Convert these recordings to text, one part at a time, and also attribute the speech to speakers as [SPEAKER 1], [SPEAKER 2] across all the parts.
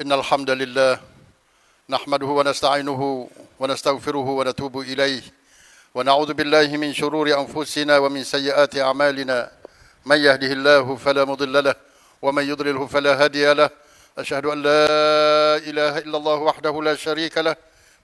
[SPEAKER 1] إن الحمد لله نحمده ونستعينه ونستغفره ونتوب إليه ونعوذ بالله من شرور أنفسنا ومن سيئات أعمالنا من يهده الله فلا مضل له ومن يضلله فلا هادي له أشهد أن لا إله إلا الله وحده لا شريك له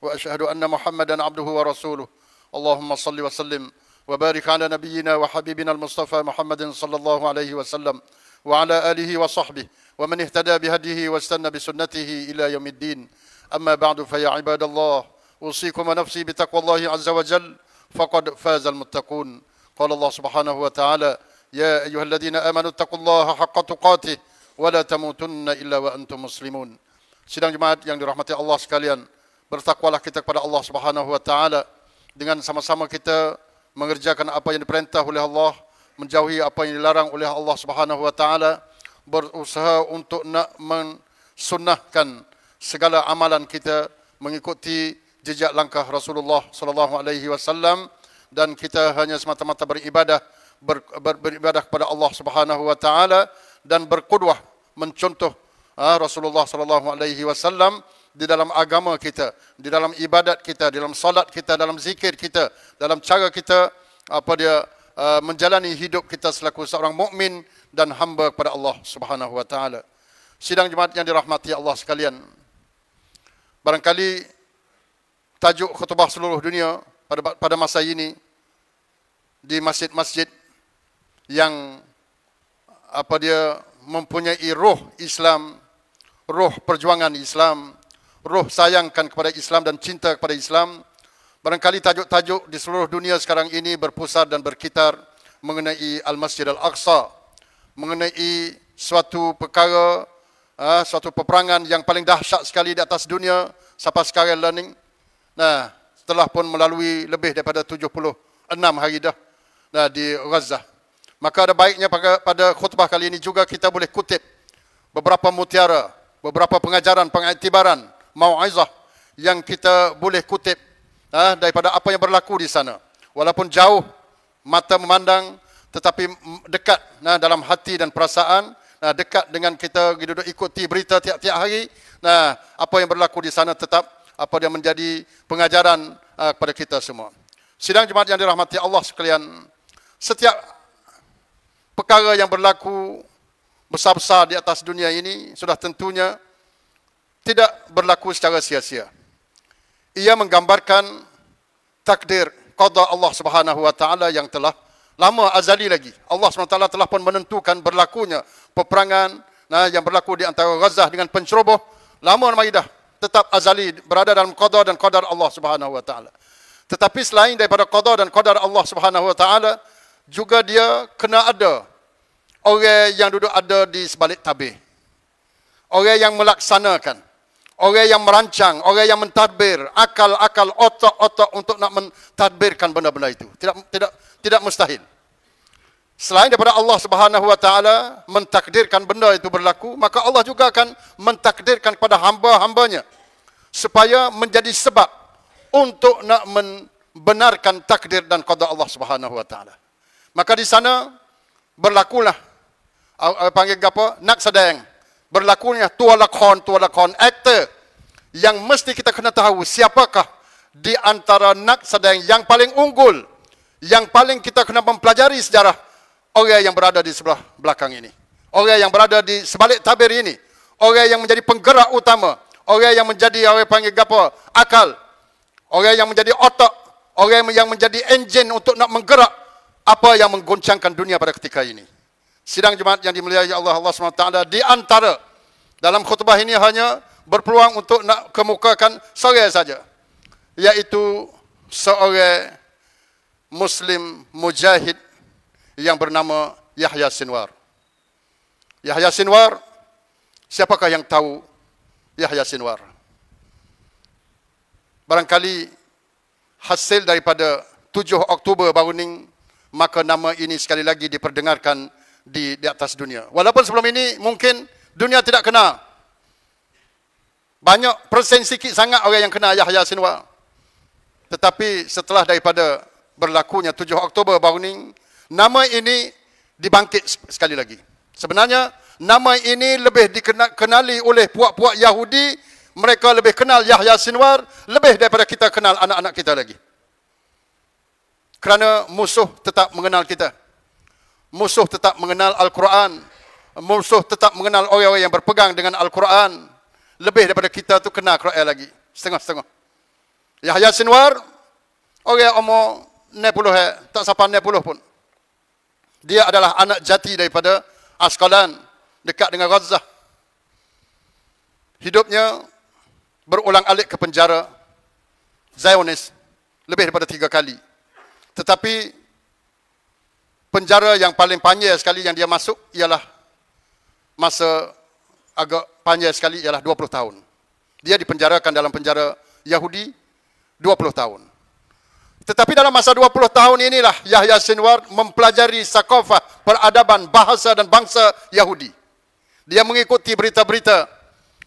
[SPEAKER 1] وأشهد أن محمدا عبده ورسوله اللهم صل وسلم وبارك على نبينا وحبيبنا المصطفى محمد صلى الله عليه وسلم وعلى آله وصحبه ومن اهتدى بهديه واستنى بسنته الى يوم الدين اما بعد فيا عباد الله اوصيكم ونفسي بتقوى الله عز وجل فقد فاز المتقون قال الله سبحانه وتعالى يا ايها الذين امنوا اتقوا الله حق تقاته ولا تموتن الا وانتم مسلمون sidang jemaat yang dirahmati Allah sekalian bertakwalah kita kepada Allah Subhanahu wa taala dengan sama-sama kita mengerjakan apa yang diperintah oleh Allah menjauhi apa yang dilarang oleh Allah Subhanahu wa taala berusaha untuk nak mensunahkan segala amalan kita mengikuti jejak langkah Rasulullah sallallahu alaihi wasallam dan kita hanya semata-mata beribadah ber, ber, beribadah kepada Allah Subhanahu wa taala dan berqudwah mencontoh ha, Rasulullah sallallahu alaihi wasallam di dalam agama kita, di dalam ibadat kita, di dalam solat kita, dalam zikir kita, dalam cara kita apa dia Uh, menjalani hidup kita selaku seorang mukmin dan hamba kepada Allah Subhanahu wa taala. Sidang jemaat yang dirahmati Allah sekalian. Barangkali tajuk khutbah seluruh dunia pada pada masa ini di masjid-masjid yang apa dia mempunyai roh Islam, roh perjuangan Islam, roh sayangkan kepada Islam dan cinta kepada Islam. Barangkali tajuk-tajuk di seluruh dunia sekarang ini berpusar dan berkitar mengenai Al-Masjid Al-Aqsa, mengenai suatu perkara, ha, suatu peperangan yang paling dahsyat sekali di atas dunia, siapa sekarang learning. Nah, setelah pun melalui lebih daripada 76 hari dah nah, di Gaza. Maka ada baiknya pada khutbah kali ini juga kita boleh kutip beberapa mutiara, beberapa pengajaran, pengaktibaran, mau'izah yang kita boleh kutip eh, daripada apa yang berlaku di sana. Walaupun jauh mata memandang tetapi dekat nah dalam hati dan perasaan nah dekat dengan kita duduk ikuti berita tiap-tiap hari nah apa yang berlaku di sana tetap apa yang menjadi pengajaran uh, kepada kita semua sidang jemaat yang dirahmati Allah sekalian setiap perkara yang berlaku besar-besar di atas dunia ini sudah tentunya tidak berlaku secara sia-sia ia menggambarkan takdir qada Allah Subhanahu wa taala yang telah lama azali lagi Allah Subhanahu wa taala telah pun menentukan berlakunya peperangan nah yang berlaku di antara Gaza dengan penceroboh lama Maidah tetap azali berada dalam qada dan qadar Allah Subhanahu wa taala tetapi selain daripada qada dan qadar Allah Subhanahu wa taala juga dia kena ada orang yang duduk ada di sebalik tabir orang yang melaksanakan Orang yang merancang, orang yang mentadbir, akal-akal, otak-otak untuk nak mentadbirkan benda-benda itu. Tidak tidak tidak mustahil. Selain daripada Allah Subhanahu wa taala mentakdirkan benda itu berlaku, maka Allah juga akan mentakdirkan kepada hamba-hambanya supaya menjadi sebab untuk nak membenarkan takdir dan qada Allah Subhanahu wa taala. Maka di sana berlakulah panggil apa? Nak sedang berlakunya tua lakon, tua lakon, aktor yang mesti kita kena tahu siapakah di antara nak sedang yang paling unggul, yang paling kita kena mempelajari sejarah orang yang berada di sebelah belakang ini. Orang yang berada di sebalik tabir ini. Orang yang menjadi penggerak utama. Orang yang menjadi orang panggil apa? Akal. Orang yang menjadi otak. Orang yang menjadi enjin untuk nak menggerak apa yang mengguncangkan dunia pada ketika ini. Sidang jemaat yang dimuliakan ya Allah Allah SWT di antara dalam khutbah ini hanya berpeluang untuk nak kemukakan seorang saja yaitu seorang muslim mujahid yang bernama Yahya Sinwar. Yahya Sinwar siapakah yang tahu Yahya Sinwar? Barangkali hasil daripada 7 Oktober baru ini maka nama ini sekali lagi diperdengarkan di di atas dunia. Walaupun sebelum ini mungkin dunia tidak kenal. Banyak persen sikit sangat orang yang kenal Yahya Sinwar. Tetapi setelah daripada berlakunya 7 Oktober baru ini, nama ini dibangkit sekali lagi. Sebenarnya nama ini lebih dikenali oleh puak-puak Yahudi, mereka lebih kenal Yahya Sinwar lebih daripada kita kenal anak-anak kita lagi. Kerana musuh tetap mengenal kita musuh tetap mengenal Al-Quran. Musuh tetap mengenal orang-orang yang berpegang dengan Al-Quran. Lebih daripada kita tu kena Quran lagi. Setengah-setengah. Yahya Sinwar, orang umur ne puluh eh, tak sampai ne puluh pun. Dia adalah anak jati daripada Askalan dekat dengan Gaza. Hidupnya berulang alik ke penjara Zionis lebih daripada tiga kali. Tetapi penjara yang paling panjang sekali yang dia masuk ialah masa agak panjang sekali ialah 20 tahun. Dia dipenjarakan dalam penjara Yahudi 20 tahun. Tetapi dalam masa 20 tahun inilah Yahya Sinwar mempelajari sakofa, peradaban, bahasa dan bangsa Yahudi. Dia mengikuti berita-berita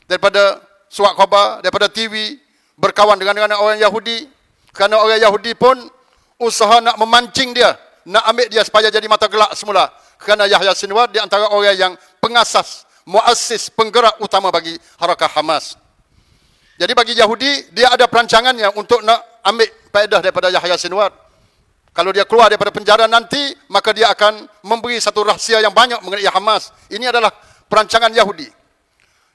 [SPEAKER 1] daripada suak khabar, daripada TV, berkawan dengan, dengan orang Yahudi. Kerana orang Yahudi pun usaha nak memancing dia nak ambil dia supaya jadi mata gelak semula. Kerana Yahya Sinwar di antara orang yang pengasas, muassis, penggerak utama bagi harakah Hamas. Jadi bagi Yahudi, dia ada perancangannya untuk nak ambil paedah daripada Yahya Sinwar. Kalau dia keluar daripada penjara nanti, maka dia akan memberi satu rahsia yang banyak mengenai Hamas. Ini adalah perancangan Yahudi.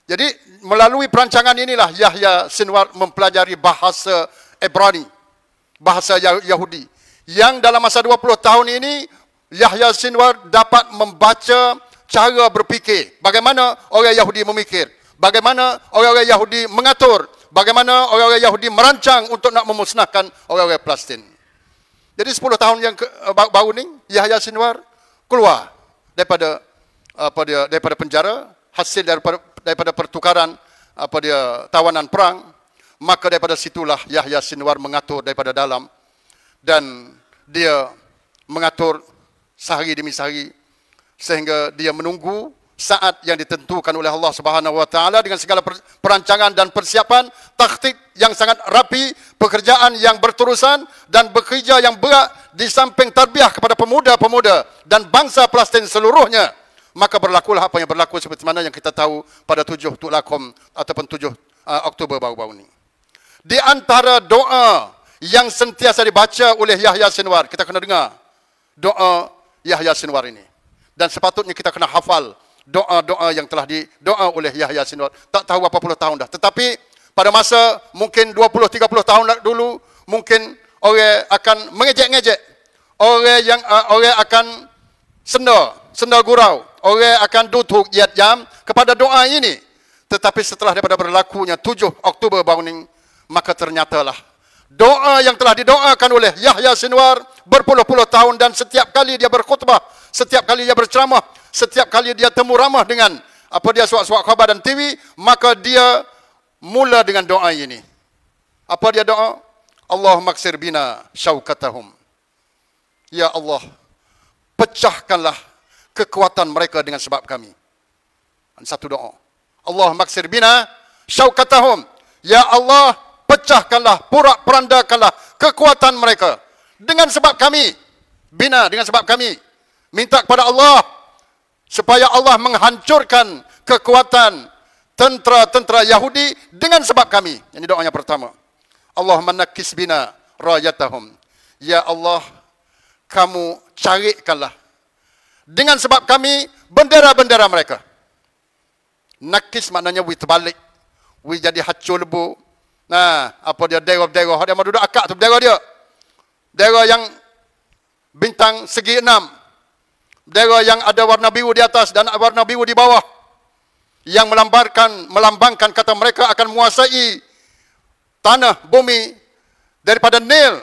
[SPEAKER 1] Jadi melalui perancangan inilah Yahya Sinwar mempelajari bahasa Ebrani, bahasa Yahudi yang dalam masa 20 tahun ini Yahya Sinwar dapat membaca cara berfikir bagaimana orang Yahudi memikir bagaimana orang-orang Yahudi mengatur bagaimana orang-orang Yahudi merancang untuk nak memusnahkan orang-orang Palestin jadi 10 tahun yang ke, eh, baru ni Yahya Sinwar keluar daripada apa dia daripada penjara hasil daripada daripada pertukaran apa dia tawanan perang maka daripada situlah Yahya Sinwar mengatur daripada dalam dan dia mengatur sehari demi sehari sehingga dia menunggu saat yang ditentukan oleh Allah Subhanahu wa taala dengan segala perancangan dan persiapan, taktik yang sangat rapi, pekerjaan yang berterusan dan bekerja yang berat di samping tarbiyah kepada pemuda-pemuda dan bangsa Palestin seluruhnya. Maka berlakulah apa yang berlaku seperti mana yang kita tahu pada 7 Tulakom ataupun 7 uh, Oktober baru-baru ini. Di antara doa yang sentiasa dibaca oleh Yahya Sinwar. Kita kena dengar doa Yahya Sinwar ini. Dan sepatutnya kita kena hafal doa-doa yang telah di doa oleh Yahya Sinwar. Tak tahu berapa puluh tahun dah. Tetapi pada masa mungkin 20-30 tahun dulu, mungkin orang akan mengejek-ngejek. Orang yang uh, orang akan sendal, sendal gurau. Orang akan dutuk yat jam kepada doa ini. Tetapi setelah daripada berlakunya 7 Oktober baru ini, maka ternyatalah doa yang telah didoakan oleh Yahya Sinwar berpuluh-puluh tahun dan setiap kali dia berkhutbah, setiap kali dia berceramah, setiap kali dia temu ramah dengan apa dia suak-suak khabar dan TV, maka dia mula dengan doa ini. Apa dia doa? Allah maksir bina syaukatahum. Ya Allah, pecahkanlah kekuatan mereka dengan sebab kami. Dan satu doa. Allah maksir bina syaukatahum. Ya Allah, pecahkanlah, porak perandakanlah kekuatan mereka. Dengan sebab kami, bina dengan sebab kami. Minta kepada Allah, supaya Allah menghancurkan kekuatan tentera-tentera Yahudi dengan sebab kami. Ini doanya pertama. Allah manakis bina rayatahum. Ya Allah, kamu carikanlah. Dengan sebab kami, bendera-bendera mereka. Nakis maknanya we terbalik. We jadi hacu lebur. Nah, apa dia dera-dera hak dia mau duduk akak tu bendera dia. Bendera yang bintang segi enam. Bendera yang ada warna biru di atas dan warna biru di bawah. Yang melambarkan melambangkan kata mereka akan menguasai tanah bumi daripada Nil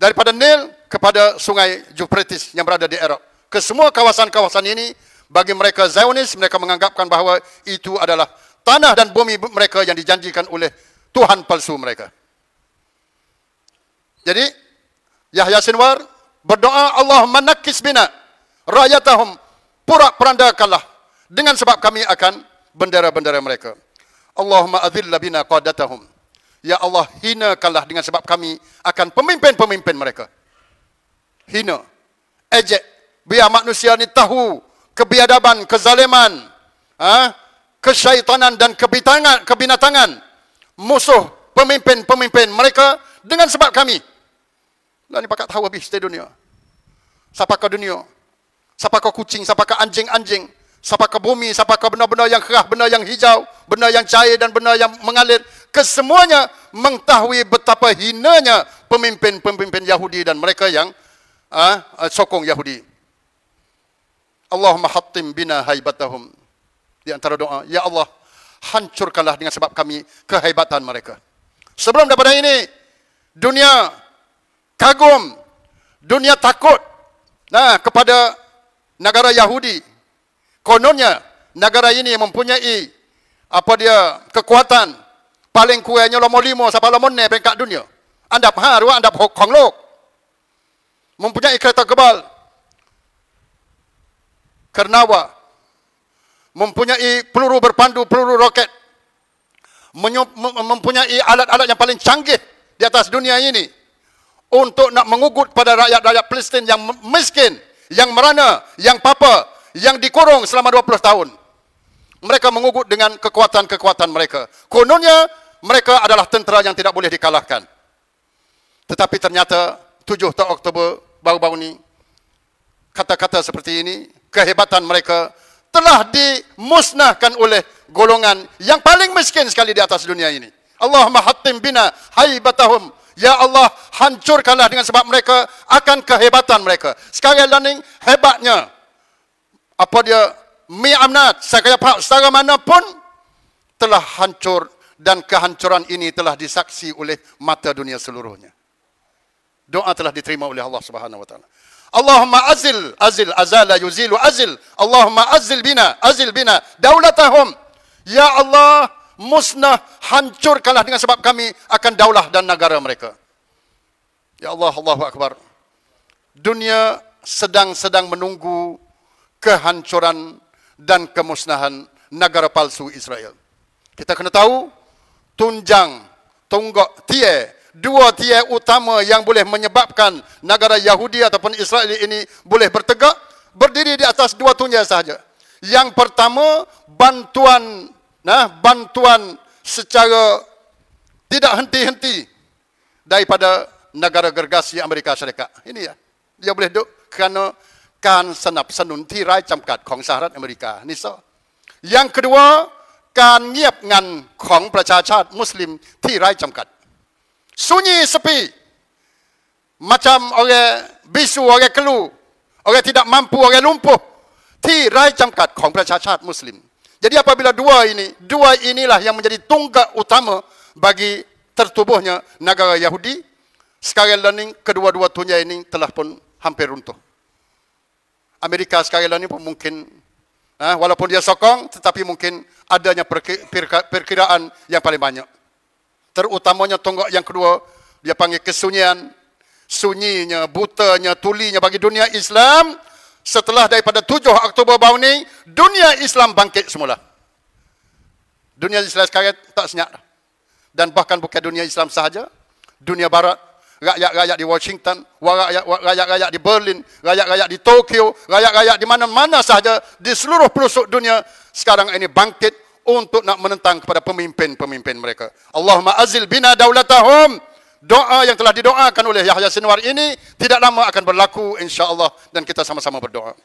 [SPEAKER 1] daripada Nil kepada sungai Jupretis yang berada di Erop. Ke semua kawasan-kawasan ini bagi mereka Zionis mereka menganggapkan bahawa itu adalah tanah dan bumi mereka yang dijanjikan oleh Tuhan palsu mereka. Jadi Yahya Sinwar berdoa Allah manakis bina rakyatahum pura perandakanlah dengan sebab kami akan bendera-bendera mereka. Allahumma adzillabina bina qadatahum. Ya Allah hinakanlah dengan sebab kami akan pemimpin-pemimpin mereka. Hina. Ejek. Biar manusia ini tahu kebiadaban, kezaliman, ha? kesyaitanan dan kebinatangan. kebinatangan musuh pemimpin-pemimpin mereka dengan sebab kami. Dan lah, ni pakat tahu habis di dunia. Siapa kau dunia? Siapa kau kucing? Siapa kau anjing-anjing? Siapa kau bumi? Siapa kau benda-benda yang kerah, benda yang hijau, benda yang cair dan benda yang mengalir? Kesemuanya mengetahui betapa hinanya pemimpin-pemimpin Yahudi dan mereka yang uh, sokong Yahudi. Allahumma hattim bina haibatahum. Di antara doa, Ya Allah, hancurkanlah dengan sebab kami kehebatan mereka. Sebelum daripada ini, dunia kagum, dunia takut nah kepada negara Yahudi. Kononnya negara ini mempunyai apa dia kekuatan paling kuatnya lomo limo sampai lomo ne peringkat dunia. Anda haru, anda hokong lok. Mempunyai kereta kebal. Kerana mempunyai peluru berpandu, peluru roket, mempunyai alat-alat yang paling canggih di atas dunia ini untuk nak mengugut pada rakyat-rakyat Palestin yang miskin, yang merana, yang papa, yang dikurung selama 20 tahun. Mereka mengugut dengan kekuatan-kekuatan mereka. Kononnya mereka adalah tentera yang tidak boleh dikalahkan. Tetapi ternyata 7 Oktober baru-baru ini kata-kata seperti ini kehebatan mereka telah dimusnahkan oleh golongan yang paling miskin sekali di atas dunia ini. Allahumma hattim bina haibatahum. Ya Allah, hancurkanlah dengan sebab mereka akan kehebatan mereka. Sekali lagi, hebatnya. Apa dia? Mi amnat, sekaya pak, setara mana pun telah hancur dan kehancuran ini telah disaksi oleh mata dunia seluruhnya. Doa telah diterima oleh Allah Subhanahu wa Allahumma azil, azil, azala, yuzilu, azil. Allahumma azil bina, azil bina. Daulatahum. Ya Allah, musnah, hancurkanlah dengan sebab kami akan daulah dan negara mereka. Ya Allah, Allahu Akbar. Dunia sedang-sedang menunggu kehancuran dan kemusnahan negara palsu Israel. Kita kena tahu, tunjang, tunggak, tiai, dua tiai utama yang boleh menyebabkan negara Yahudi ataupun Israel ini boleh bertegak berdiri di atas dua tunjai sahaja. Yang pertama bantuan nah bantuan secara tidak henti-henti daripada negara gergasi Amerika Syarikat. Ini ya. Dia boleh duk kerana kan senap senun tirai camkat kong syarat Amerika. Ini so. Yang kedua, kan ngiap ngan kong percacat muslim tirai camkat sunyi sepi macam orang bisu orang kelu orang tidak mampu orang lumpuh ti rai tirai jamkat ของประชาชาติ muslim jadi apabila dua ini dua inilah yang menjadi tunggak utama bagi tertubuhnya negara Yahudi sekarang learning kedua-dua tunjai ini telah pun hampir runtuh Amerika sekarang ini pun mungkin eh, walaupun dia sokong tetapi mungkin adanya perkiraan yang paling banyak terutamanya tonggak yang kedua dia panggil kesunyian sunyinya, butanya, tulinya bagi dunia Islam setelah daripada 7 Oktober baru ni dunia Islam bangkit semula dunia Islam sekarang tak senyap dah. dan bahkan bukan dunia Islam sahaja dunia barat rakyat-rakyat di Washington, rakyat-rakyat di Berlin, rakyat-rakyat di Tokyo, rakyat-rakyat di mana-mana sahaja di seluruh pelosok dunia sekarang ini bangkit untuk nak menentang kepada pemimpin-pemimpin mereka. Allahumma azil bina daulatahum. Doa yang telah didoakan oleh Yahya Sinwar ini tidak lama akan berlaku insya-Allah dan kita sama-sama berdoa.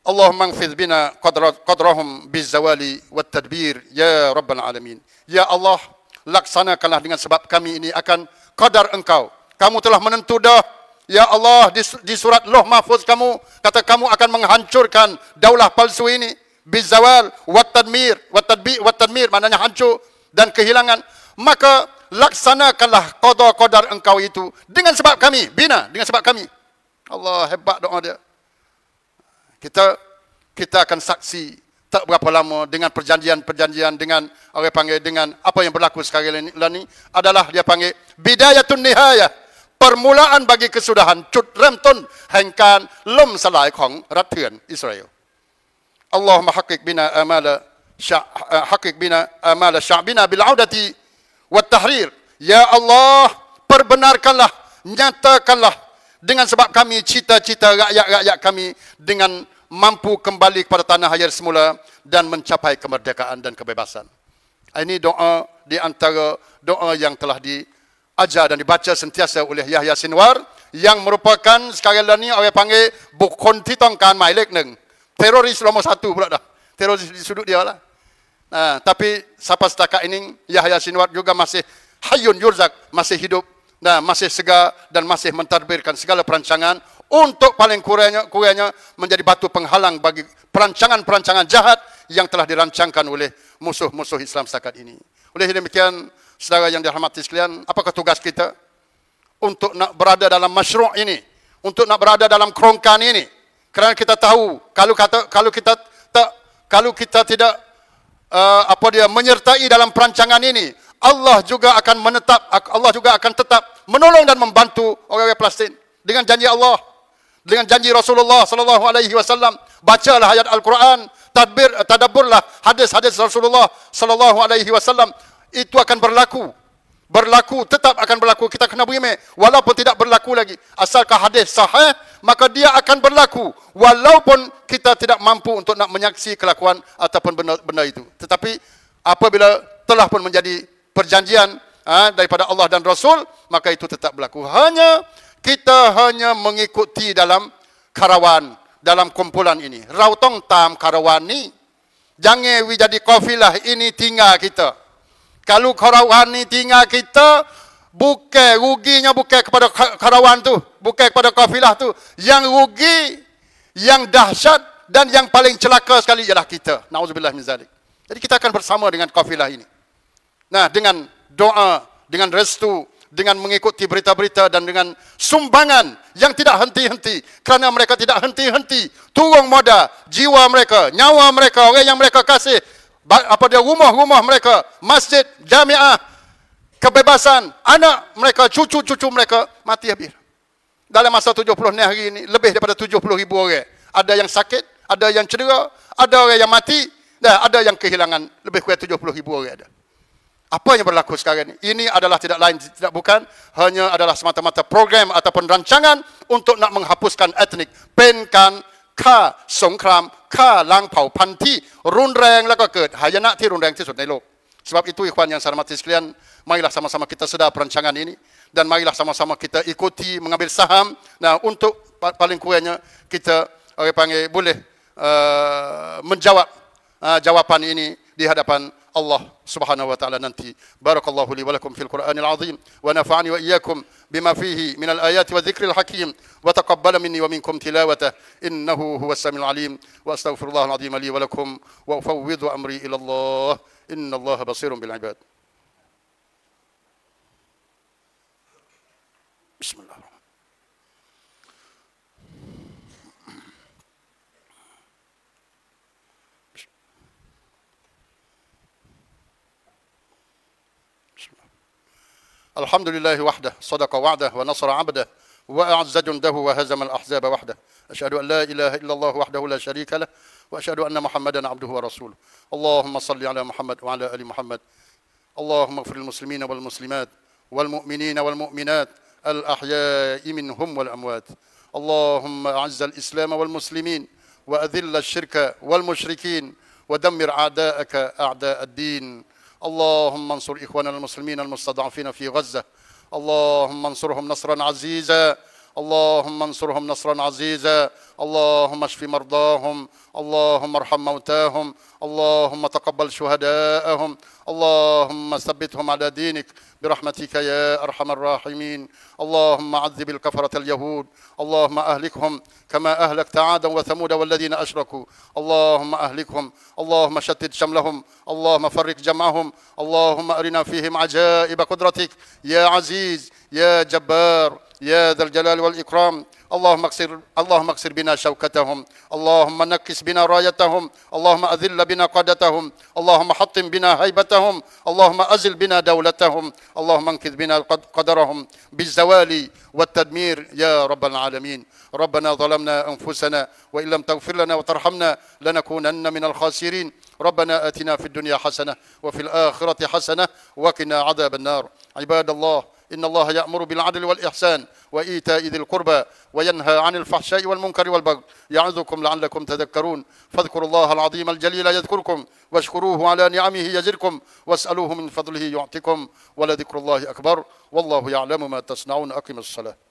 [SPEAKER 1] Allahumma anfidh bina qadrahum bizawali wat tadbir ya rabbal alamin. Ya Allah, laksanakanlah dengan sebab kami ini akan qadar Engkau. Kamu telah menentu dah Ya Allah di surat Loh Mahfuz kamu kata kamu akan menghancurkan daulah palsu ini bizawal wat tadmir wat tadbi wat tadmir maknanya hancur dan kehilangan maka laksanakanlah qada qadar engkau itu dengan sebab kami bina dengan sebab kami Allah hebat doa dia kita kita akan saksi tak berapa lama dengan perjanjian-perjanjian dengan orang panggil dengan apa yang berlaku sekarang ini, ini lah adalah dia panggil bidayatun nihaya permulaan bagi kesudahan cut remton hengkan lum selai kong ratuan Israel Allahumma haqqiq bina amala eh, haqqiq bina amala sya'bina bil audati wat tahrir. Ya Allah, perbenarkanlah, nyatakanlah dengan sebab kami cita-cita rakyat-rakyat kami dengan mampu kembali kepada tanah air semula dan mencapai kemerdekaan dan kebebasan. Ah, ini doa di antara doa yang telah diajar dan dibaca sentiasa oleh Yahya Sinwar yang merupakan sekarang ini orang panggil bukun titongkan mailik neng teroris nombor satu pula dah. Teroris di sudut dia lah. Nah, ha, tapi siapa setakat ini Yahya Sinwar juga masih Hayun Yurzak masih hidup dan nah, masih segar dan masih mentadbirkan segala perancangan untuk paling kurangnya kurangnya menjadi batu penghalang bagi perancangan-perancangan jahat yang telah dirancangkan oleh musuh-musuh Islam setakat ini. Oleh demikian, saudara yang dirahmati sekalian, apakah tugas kita untuk nak berada dalam masyru' ini, untuk nak berada dalam kerongkan ini? kerana kita tahu kalau kata kalau kita tak kalau kita tidak uh, apa dia menyertai dalam perancangan ini Allah juga akan menetap Allah juga akan tetap menolong dan membantu orang-orang Palestin dengan janji Allah dengan janji Rasulullah sallallahu alaihi wasallam bacalah ayat al-Quran tadbir tadabburlah hadis-hadis Rasulullah sallallahu alaihi wasallam itu akan berlaku berlaku tetap akan berlaku kita kena beri mai walaupun tidak berlaku lagi asalkan hadis sahih maka dia akan berlaku walaupun kita tidak mampu untuk nak menyaksi kelakuan ataupun benda, benda itu tetapi apabila telah pun menjadi perjanjian ha, daripada Allah dan Rasul maka itu tetap berlaku hanya kita hanya mengikuti dalam karawan dalam kumpulan ini rautong tam karawan ni jangan jadi kafilah ini tinggal kita kalau karawan ni tinggal kita, bukan ruginya bukan kepada karawan tu, bukan kepada kafilah tu. Yang rugi, yang dahsyat dan yang paling celaka sekali ialah kita. Nauzubillah min zalik. Jadi kita akan bersama dengan kafilah ini. Nah, dengan doa, dengan restu, dengan mengikuti berita-berita dan dengan sumbangan yang tidak henti-henti kerana mereka tidak henti-henti turun modal jiwa mereka, nyawa mereka, orang yang mereka kasih apa dia rumah-rumah mereka, masjid, jamiah, kebebasan, anak mereka, cucu-cucu mereka mati habis. Dalam masa 70 ni hari ini lebih daripada 70 ribu orang. Ada yang sakit, ada yang cedera, ada orang yang mati, dan ada yang kehilangan lebih kurang 70 ribu orang ada. Apa yang berlaku sekarang ini? Ini adalah tidak lain, tidak bukan. Hanya adalah semata-mata program ataupun rancangan untuk nak menghapuskan etnik. Penkan ฆ่าสงครามฆ่าล้างเผ่าพันธุ์ที่รุนแรงแล้วก็เกิดหายนะที่รุนแรงที่สุดในโลกสำหรับอิทุยควันยังสารมัติสเลียนไม่ละสมสมคิดตสดาปรัญชางานนี้ dan marilah sama-sama kita ikuti mengambil saham nah untuk paling kurangnya kita orang panggil boleh uh, menjawab uh, jawapan ini di hadapan Allah Subhanahu wa taala nanti. Barakallahu li wa lakum fil Qur'anil azim wa nafa'ani wa iyyakum bima fihi min al ayati wa dhikril hakim wa taqabbala minni wa minkum tilawata innahu huwas samiul alim wa astaghfirullah al azim li wa lakum wa ufawwidu amri ila Allah innallaha basirun bil ibad. Bismillahirrahmanirrahim. الحمد لله وحده صدق وعده ونصر عبده وأعز جنده وهزم الأحزاب وحده أشهد أن لا إله إلا الله وحده لا شريك له وأشهد أن محمدا عبده ورسوله اللهم صل على محمد وعلى آل محمد اللهم اغفر المسلمين والمسلمات والمؤمنين والمؤمنات الأحياء منهم والأموات اللهم أعز الإسلام والمسلمين وأذل الشرك والمشركين ودمر أعداءك أعداء الدين اللهم انصر إخواننا المسلمين المستضعفين في غزة اللهم انصرهم نصرا عزيزا اللهم انصرهم نصرا عزيزا اللهم اشف مرضاهم اللهم ارحم موتاهم اللهم تقبل شهداءهم اللهم ثبتهم على دينك برحمتك يا أرحم الراحمين اللهم عذب الكفرة اليهود اللهم أهلكهم كما أهلكت عادا وثمود والذين أشركوا اللهم أهلكهم اللهم شتت شملهم اللهم فرق جمعهم اللهم أرنا فيهم عجائب قدرتك يا عزيز يا جبار يا ذا الجلال والإكرام اللهم اكسر اللهم اكسر بنا شوكتهم اللهم نكس بنا رايتهم اللهم اذل بنا قادتهم اللهم حطم بنا هيبتهم اللهم ازل بنا دولتهم اللهم انكذ بنا قدرهم بالزوال والتدمير يا رب العالمين ربنا ظلمنا انفسنا وان لم تغفر لنا وترحمنا لنكونن من الخاسرين ربنا اتنا في الدنيا حسنه وفي الاخره حسنه وقنا عذاب النار عباد الله إن الله يأمر بالعدل والإحسان وإيتاء ذي القربى وينهى عن الفحشاء والمنكر والبغي يعظكم لعلكم تذكرون فاذكروا الله العظيم الجليل يذكركم واشكروه على نعمه يزركم واسألوه من فضله يعطكم ولذكر الله أكبر والله يعلم ما تصنعون أقم الصلاة